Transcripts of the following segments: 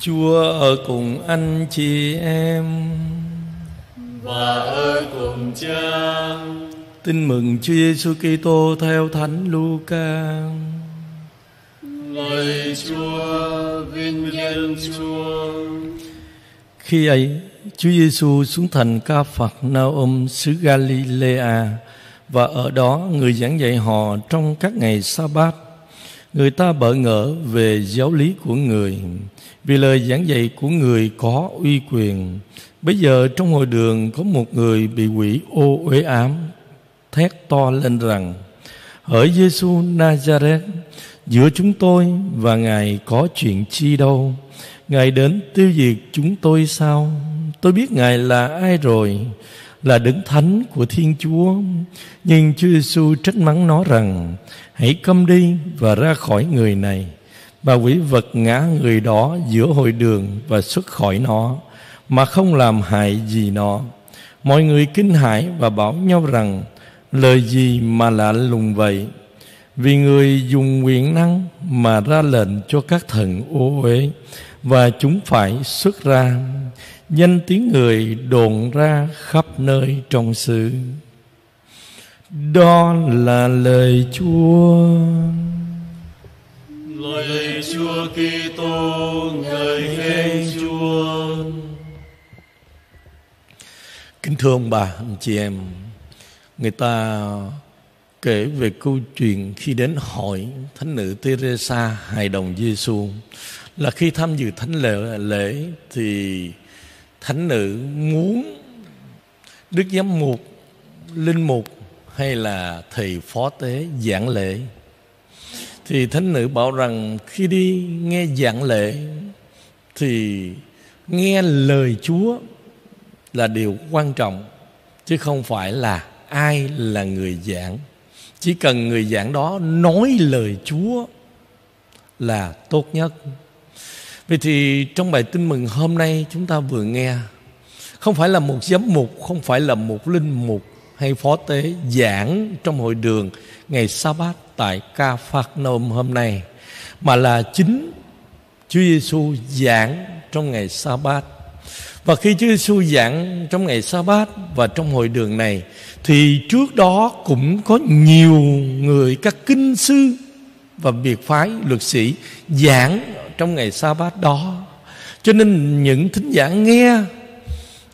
Chúa ở cùng anh chị em và ở cùng cha. Tin mừng Chúa Giêsu Kitô theo Thánh Luca. Lời Chúa vinh danh Chúa. Khi ấy, Chúa Giêsu xuống thành Ca Phật na ôm xứ Galilea và ở đó người giảng dạy họ trong các ngày Sa-bát Người ta bỡ ngỡ về giáo lý của người Vì lời giảng dạy của người có uy quyền Bây giờ trong hội đường có một người bị quỷ ô uế ám Thét to lên rằng Hỡi Giêsu Nazareth Giữa chúng tôi và Ngài có chuyện chi đâu Ngài đến tiêu diệt chúng tôi sao Tôi biết Ngài là ai rồi là đấng thánh của Thiên Chúa. Nhưng Chúa Giêsu trách mắng nó rằng: "Hãy câm đi và ra khỏi người này." và quỷ vật ngã người đó giữa hội đường và xuất khỏi nó mà không làm hại gì nó. Mọi người kinh hãi và bảo nhau rằng lời gì mà lạ lùng vậy? Vì người dùng quyền năng mà ra lệnh cho các thần ô uế và chúng phải xuất ra danh tiếng người đồn ra khắp nơi trong xứ. đó là lời chúa lời chúa kitô người khen chúa kính thưa ông bà anh chị em người ta kể về câu chuyện khi đến hỏi thánh nữ Teresa hài đồng Giêsu là khi tham dự thánh lễ, lễ thì thánh nữ muốn đức giám mục linh mục hay là thầy phó tế giảng lễ thì thánh nữ bảo rằng khi đi nghe giảng lễ thì nghe lời chúa là điều quan trọng chứ không phải là ai là người giảng chỉ cần người giảng đó nói lời chúa là tốt nhất Vậy thì trong bài tin mừng hôm nay chúng ta vừa nghe Không phải là một giám mục, không phải là một linh mục hay phó tế giảng trong hội đường ngày sa bát tại ca phạt nôm hôm nay mà là chính Chúa Giêsu giảng trong ngày sa bát và khi Chúa Giêsu giảng trong ngày sa bát và trong hội đường này thì trước đó cũng có nhiều người các kinh sư và biệt phái luật sĩ giảng trong ngày sa bát đó cho nên những thính giả nghe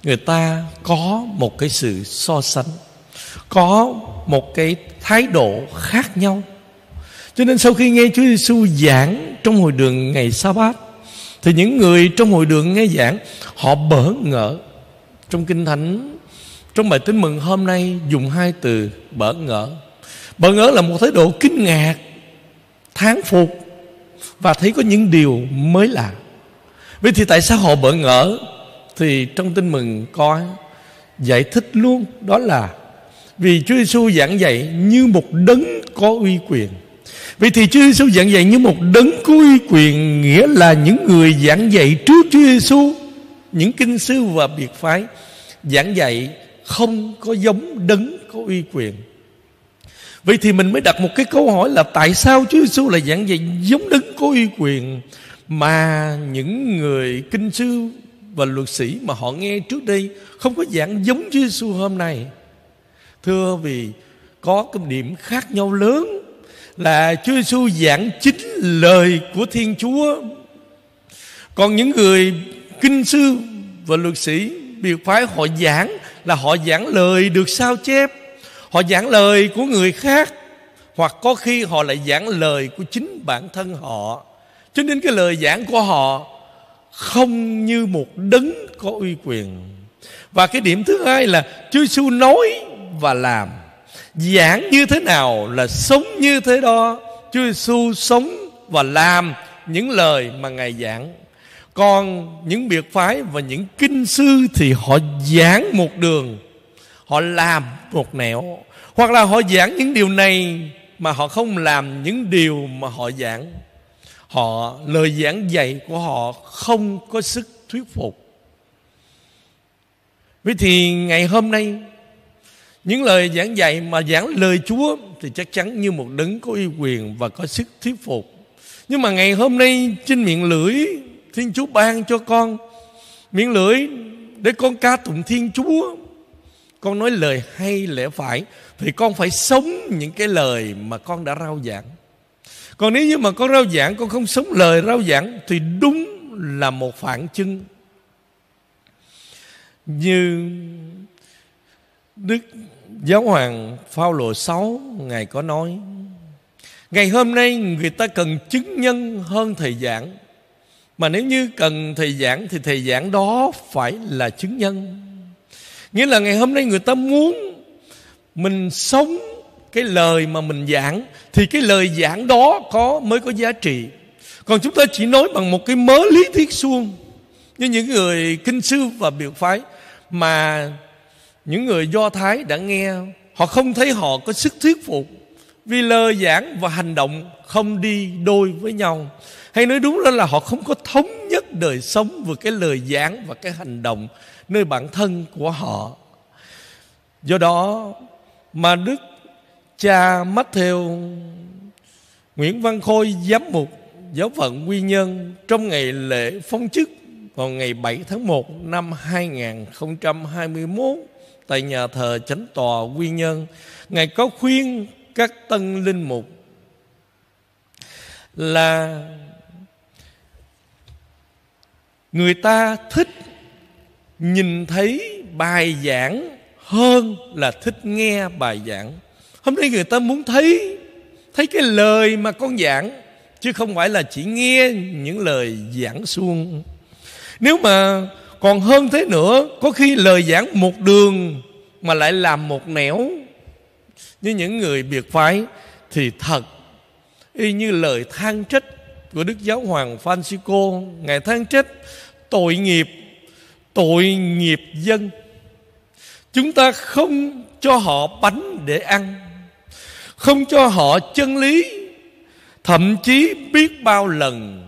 người ta có một cái sự so sánh có một cái thái độ khác nhau cho nên sau khi nghe Chúa Giêsu giảng trong hội đường ngày sa bát thì những người trong hội đường nghe giảng họ bỡ ngỡ trong kinh thánh trong bài tin mừng hôm nay dùng hai từ bỡ ngỡ bỡ ngỡ là một thái độ kinh ngạc tháng phục và thấy có những điều mới lạ vậy thì tại sao họ bỡ ngỡ thì trong tin mừng có giải thích luôn đó là vì Chúa Giêsu giảng dạy như một đấng có uy quyền Vì thì Chúa Giêsu giảng dạy như một đấng có uy quyền Nghĩa là những người giảng dạy trước Chúa Giêsu Những kinh sư và biệt phái Giảng dạy không có giống đấng có uy quyền Vậy thì mình mới đặt một cái câu hỏi là Tại sao Chúa Giêsu lại giảng dạy giống đấng có uy quyền Mà những người kinh sư và luật sĩ mà họ nghe trước đây Không có giảng giống Chúa Giêsu hôm nay Thưa vì có cái điểm khác nhau lớn Là Chúa Giêsu giảng chính lời của Thiên Chúa Còn những người kinh sư và luật sĩ Biệt phái họ giảng là họ giảng lời được sao chép họ giảng lời của người khác hoặc có khi họ lại giảng lời của chính bản thân họ cho nên cái lời giảng của họ không như một đấng có uy quyền và cái điểm thứ hai là Chúa Giêsu nói và làm giảng như thế nào là sống như thế đó Chúa Giêsu sống và làm những lời mà ngài giảng còn những biệt phái và những kinh sư thì họ giảng một đường họ làm một nẻo hoặc là họ giảng những điều này mà họ không làm những điều mà họ giảng họ lời giảng dạy của họ không có sức thuyết phục vậy thì ngày hôm nay những lời giảng dạy mà giảng lời chúa thì chắc chắn như một đấng có uy quyền và có sức thuyết phục nhưng mà ngày hôm nay trên miệng lưỡi thiên chúa ban cho con miệng lưỡi để con ca tụng thiên chúa con nói lời hay lẽ phải thì con phải sống những cái lời mà con đã rao giảng còn nếu như mà con rao giảng con không sống lời rao giảng thì đúng là một phản chứng như đức giáo hoàng Phaolô sáu ngài có nói ngày hôm nay người ta cần chứng nhân hơn thầy giảng mà nếu như cần thầy giảng thì thầy giảng đó phải là chứng nhân nghĩa là ngày hôm nay người ta muốn mình sống cái lời mà mình giảng thì cái lời giảng đó có mới có giá trị còn chúng ta chỉ nói bằng một cái mớ lý thuyết suông như những người kinh sư và biểu phái mà những người do thái đã nghe họ không thấy họ có sức thuyết phục vì lời giảng và hành động không đi đôi với nhau hay nói đúng ra là họ không có thống nhất đời sống với cái lời giảng và cái hành động nơi bản thân của họ do đó mà đức cha Matthew Nguyễn Văn Khôi giám mục giáo phận Quy Nhân trong ngày lễ phong chức vào ngày 7 tháng 1 năm 2021 tại nhà thờ Chánh tòa Quy Nhân, ngài có khuyên các tân linh mục là người ta thích nhìn thấy bài giảng hơn là thích nghe bài giảng hôm nay người ta muốn thấy thấy cái lời mà con giảng chứ không phải là chỉ nghe những lời giảng suông nếu mà còn hơn thế nữa có khi lời giảng một đường mà lại làm một nẻo như những người biệt phái thì thật y như lời than trách của đức giáo hoàng francisco ngài than trách tội nghiệp tội nghiệp dân chúng ta không cho họ bánh để ăn không cho họ chân lý thậm chí biết bao lần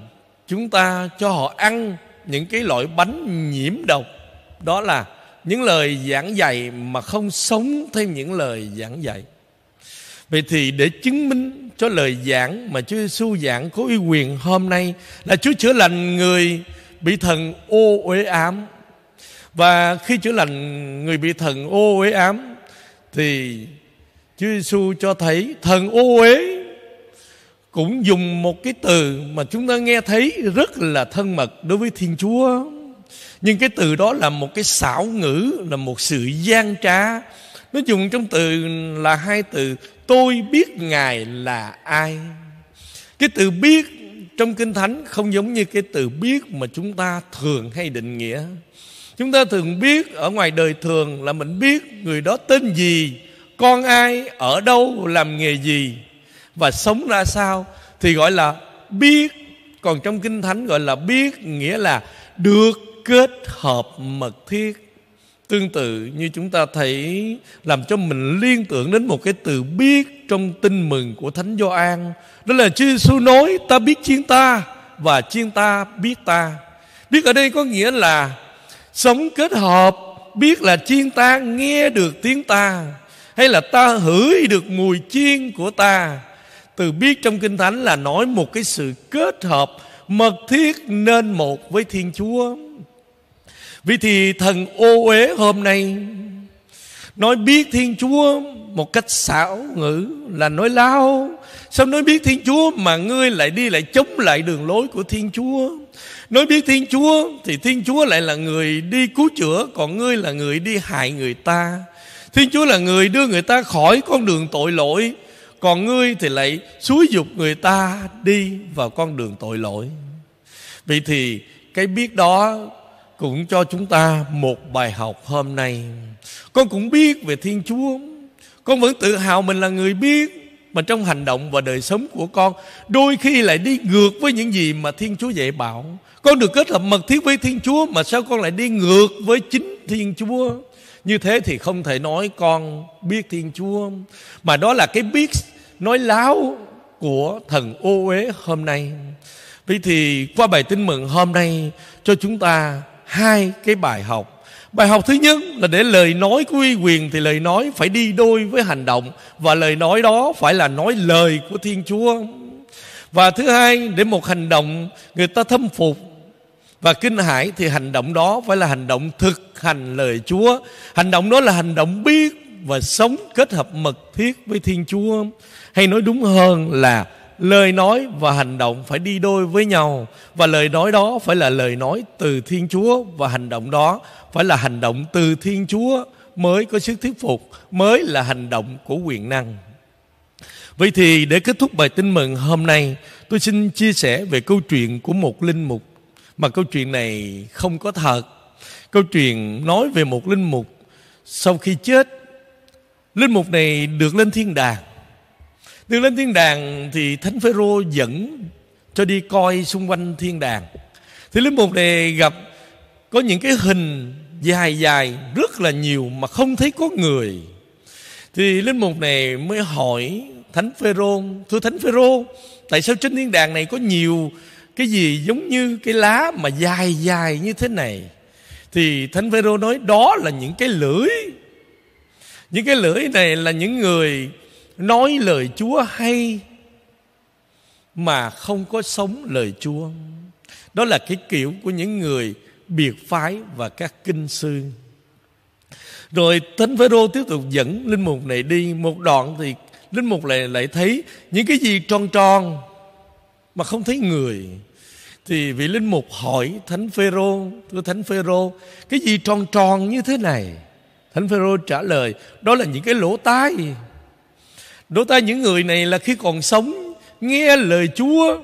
chúng ta cho họ ăn những cái loại bánh nhiễm độc đó là những lời giảng dạy mà không sống thêm những lời giảng dạy vậy thì để chứng minh cho lời giảng mà Chúa Giêsu giảng có uy quyền hôm nay là Chúa chữa lành người bị thần ô uế ám và khi chữa lành người bị thần ô uế ám thì Chúa Giêsu cho thấy thần ô uế cũng dùng một cái từ mà chúng ta nghe thấy rất là thân mật đối với Thiên Chúa. Nhưng cái từ đó là một cái xảo ngữ, là một sự gian trá. Nó dùng trong từ là hai từ tôi biết Ngài là ai. Cái từ biết trong Kinh Thánh không giống như cái từ biết mà chúng ta thường hay định nghĩa chúng ta thường biết ở ngoài đời thường là mình biết người đó tên gì con ai ở đâu làm nghề gì và sống ra sao thì gọi là biết còn trong kinh thánh gọi là biết nghĩa là được kết hợp mật thiết tương tự như chúng ta thấy làm cho mình liên tưởng đến một cái từ biết trong tin mừng của thánh Gioan đó là Chúa Giêsu nói ta biết chiên ta và chiên ta biết ta biết ở đây có nghĩa là Sống kết hợp Biết là chiên ta nghe được tiếng ta Hay là ta hửi được mùi chiên của ta Từ biết trong Kinh Thánh là nói một cái sự kết hợp Mật thiết nên một với Thiên Chúa Vì thì thần ô uế hôm nay Nói biết Thiên Chúa một cách xảo ngữ là nói lao Sao nói biết Thiên Chúa mà ngươi lại đi lại chống lại đường lối của Thiên Chúa Nói biết Thiên Chúa thì Thiên Chúa lại là người đi cứu chữa Còn ngươi là người đi hại người ta Thiên Chúa là người đưa người ta khỏi con đường tội lỗi Còn ngươi thì lại xúi dục người ta đi vào con đường tội lỗi Vậy thì cái biết đó cũng cho chúng ta một bài học hôm nay Con cũng biết về Thiên Chúa Con vẫn tự hào mình là người biết mà trong hành động và đời sống của con đôi khi lại đi ngược với những gì mà thiên chúa dạy bảo con được kết hợp mật thiết với thiên chúa mà sao con lại đi ngược với chính thiên chúa như thế thì không thể nói con biết thiên chúa mà đó là cái biết nói láo của thần ô uế hôm nay vậy thì qua bài tin mừng hôm nay cho chúng ta hai cái bài học Bài học thứ nhất là để lời nói của uy quyền thì lời nói phải đi đôi với hành động và lời nói đó phải là nói lời của Thiên Chúa. Và thứ hai, để một hành động người ta thâm phục và kinh hãi thì hành động đó phải là hành động thực hành lời Chúa. Hành động đó là hành động biết và sống kết hợp mật thiết với Thiên Chúa. Hay nói đúng hơn là lời nói và hành động phải đi đôi với nhau và lời nói đó phải là lời nói từ thiên chúa và hành động đó phải là hành động từ thiên chúa mới có sức thuyết phục mới là hành động của quyền năng vậy thì để kết thúc bài tin mừng hôm nay tôi xin chia sẻ về câu chuyện của một linh mục mà câu chuyện này không có thật câu chuyện nói về một linh mục sau khi chết linh mục này được lên thiên đàng Đưa lên thiên đàng thì Thánh Phêrô dẫn cho đi coi xung quanh thiên đàng. Thì linh mục đề gặp có những cái hình dài dài rất là nhiều mà không thấy có người. Thì linh mục này mới hỏi Thánh Phêrô, thưa Thánh Phêrô, tại sao trên thiên đàng này có nhiều cái gì giống như cái lá mà dài dài như thế này? Thì Thánh Phêrô nói đó là những cái lưỡi. Những cái lưỡi này là những người nói lời Chúa hay mà không có sống lời Chúa. Đó là cái kiểu của những người biệt phái và các kinh sư. Rồi Thánh Phêrô tiếp tục dẫn linh mục này đi một đoạn thì linh mục này lại thấy những cái gì tròn tròn mà không thấy người thì vị linh mục hỏi thánh phêrô thưa thánh phêrô cái gì tròn tròn như thế này thánh phêrô trả lời đó là những cái lỗ tai đối ta những người này là khi còn sống Nghe lời Chúa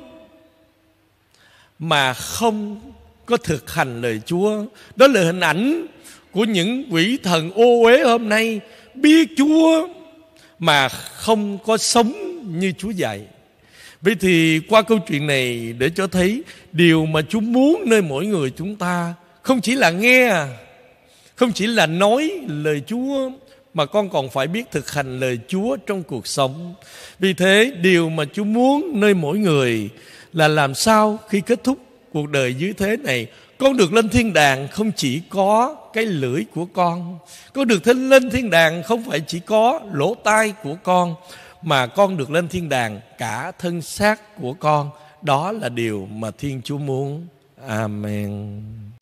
Mà không có thực hành lời Chúa Đó là hình ảnh của những quỷ thần ô uế hôm nay Biết Chúa mà không có sống như Chúa dạy Vậy thì qua câu chuyện này để cho thấy Điều mà Chúa muốn nơi mỗi người chúng ta Không chỉ là nghe Không chỉ là nói lời Chúa mà con còn phải biết thực hành lời Chúa trong cuộc sống. Vì thế, điều mà Chúa muốn nơi mỗi người là làm sao khi kết thúc cuộc đời dưới thế này, con được lên thiên đàng không chỉ có cái lưỡi của con, con được lên thiên đàng không phải chỉ có lỗ tai của con mà con được lên thiên đàng cả thân xác của con. Đó là điều mà Thiên Chúa muốn. Amen.